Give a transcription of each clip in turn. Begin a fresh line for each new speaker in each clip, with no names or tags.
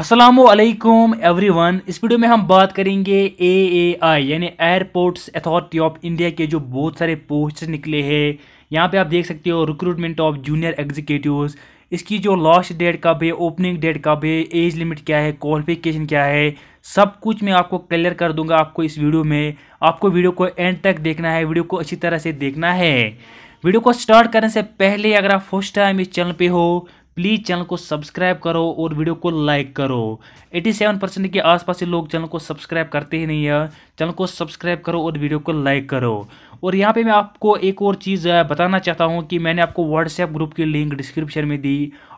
Aslam one इस video में हम बात करेंगे ए ए आई यानी एयरपोर्ट्स अथॉरिटी ऑफ इंडिया के जो बहुत सारे पोस्ट निकले हैं यहाँ पे आप देख सकते हो रिक्रूटमेंट ऑफ जूनियर एग्जीक्यूटिव इसकी जो लास्ट डेट कब है ओपनिंग डेट कब है एज लिमिट क्या है क्वालिफिकेशन क्या है सब कुछ मैं आपको क्लियर कर दूंगा आपको इस वीडियो में आपको वीडियो को एंड तक देखना है वीडियो को अच्छी तरह से देखना है वीडियो को स्टार्ट करने से पहले अगर आप फर्स्ट टाइम इस चैनल पे हो प्लीज़ चैनल को सब्सक्राइब करो और वीडियो को लाइक करो 87 परसेंट के आसपास से लोग चैनल को सब्सक्राइब करते ही नहीं है चैनल को सब्सक्राइब करो और वीडियो को लाइक करो और यहाँ पे मैं आपको एक और चीज़ बताना चाहता हूँ कि मैंने आपको व्हाट्सएप ग्रुप की लिंक डिस्क्रिप्शन में दी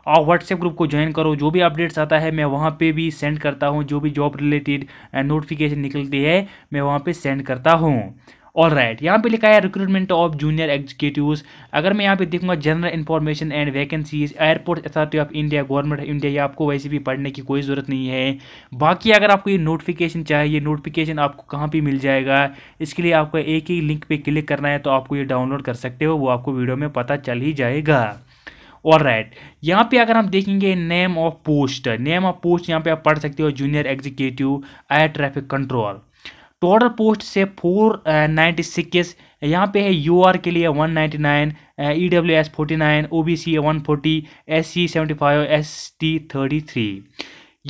आप व्हाट्सएप ग्रुप को ज्वाइन करो जो भी अपडेट्स आता है मैं वहाँ पे भी सेंड करता हूँ जो भी जॉब रिलेटेड नोटिफिकेशन निकलती है मैं वहाँ पे सेंड करता हूँ ऑल राइट यहाँ पे लिखा है रिक्रूटमेंट ऑफ जूनियर एग्जीक्यूटिव अगर मैं यहाँ पे देखूँगा general information and vacancies Airport Authority of India Government of India ये आपको वैसे भी पढ़ने की कोई ज़रूरत नहीं है बाकी अगर आपको ये नोटिफिकेशन चाहिए नोटिफिकेशन आपको कहाँ पर मिल जाएगा इसके लिए आपको एक ही लिंक पर क्लिक करना है तो आपको ये डाउनलोड कर सकते हो वो आपको वीडियो में पता चल ही जाएगा और राइट right. यहाँ पे अगर हम देखेंगे name of post name of post यहाँ पे आप पढ़ सकते हो junior executive air traffic control total post से फोर नाइन्टी सिक्स यहाँ पे है यूआर के लिए one ninety nine E W S forty nine O B C one forty S C seventy five S T thirty three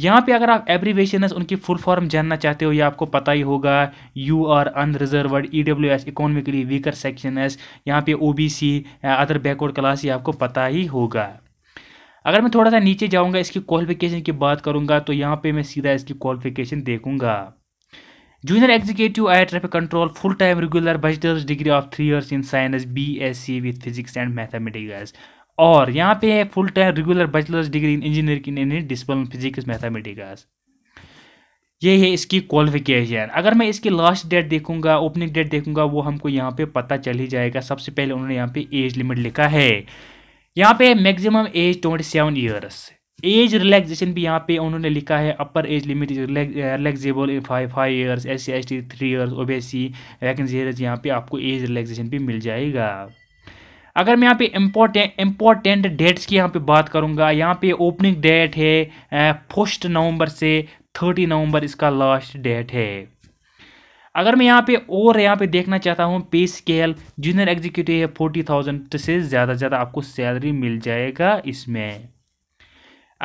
यहाँ पे अगर आप एब्रीवेशन उनकी फुल फॉर्म जानना चाहते हो या आपको पता ही होगा U R unreserved E W S economically weaker section S यहाँ पे O B C other backward class ये आपको पता ही होगा अगर मैं थोड़ा सा नीचे जाऊँगा इसकी क्वालिफिकेशन की बात करूँगा तो यहाँ पे मैं सीधा इसकी क्वालिफिकेशन देखूँगा junior executive air traffic control full time regular bachelor's degree of three years in science B S C with physics and mathematics और यहाँ पे है full time regular bachelor's degree in engineering in discipline physics mathematics ये है इसकी qualification अगर मैं इसकी लास्ट डेट देखूंगा ओपनिंग डेट देखूंगा वो हमको यहाँ पे पता चल ही जाएगा सबसे पहले उन्होंने यहाँ पे एज लिमिट लिखा है यहाँ पे maximum age twenty seven years age relaxation भी यहाँ पे उन्होंने लिखा है upper age limit is relaxable five five years S C S T three years O B S C vacancy years यहाँ पे आपको एज रिलैक्सेशन भी मिल जाएगा अगर मैं यहाँ पे इम्पोर्टेंट इम्पोर्टेंट डेट्स की यहाँ पे बात करूँगा यहाँ पे ओपनिंग डेट है फर्स्ट uh, नवंबर से थर्टी नवंबर इसका लास्ट डेट है अगर मैं यहाँ पे और यहाँ पे देखना चाहता हूँ पे स्केल जूनियर एग्जीक्यूटिव है फोर्टी तो थाउजेंड से ज़्यादा ज़्यादा आपको सैलरी मिल जाएगा इसमें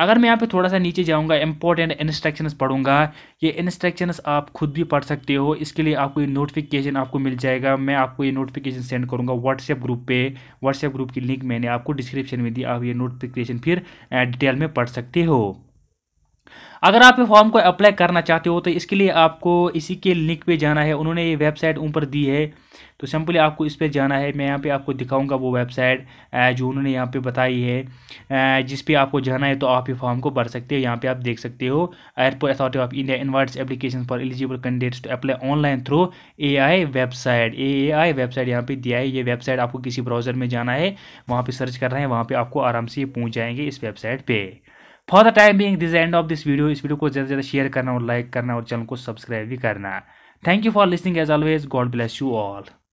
अगर मैं यहाँ पे थोड़ा सा नीचे जाऊँगा इंपॉर्टेंट इंस्ट्रक्शंस पढ़ूंगा ये इंस्ट्रक्शंस आप खुद भी पढ़ सकते हो इसके लिए आपको ये नोटिफिकेशन आपको मिल जाएगा मैं आपको ये नोटिफिकेशन सेंड करूँगा व्हाट्सएप ग्रुप पे व्हाट्सएप ग्रुप की लिंक मैंने आपको डिस्क्रिप्शन में दी आप ये नोटिफिकेशन फिर डिटेल में पढ़ सकते हो अगर आप ये फॉर्म को अप्लाई करना चाहते हो तो इसके लिए आपको इसी के लिंक पे जाना है उन्होंने ये वेबसाइट ऊपर दी है तो सिंपली आपको इस पे जाना है मैं यहाँ पे आपको दिखाऊंगा वो वेबसाइट जो उन्होंने यहाँ पे बताई है जिस पे आपको जाना है तो आप ये फॉर्म को भर सकते हो यहाँ पे आप देख सकते हो Airport Authority of India invites application for eligible candidates to apply online through a website a website यहाँ पर दिया है ये वेबसाइट आपको किसी ब्राउज़र में जाना है वहाँ पर सर्च करना है वहाँ पर आपको आराम से ये पहुँच जाएंगे इस वेबसाइट पर for the time being this end of this video इस वीडियो को ज़्यादा से ज़्यादा शेयर करना और लाइक करना और चैनल को सब्सक्राइब भी करना thank you for listening as always God bless you all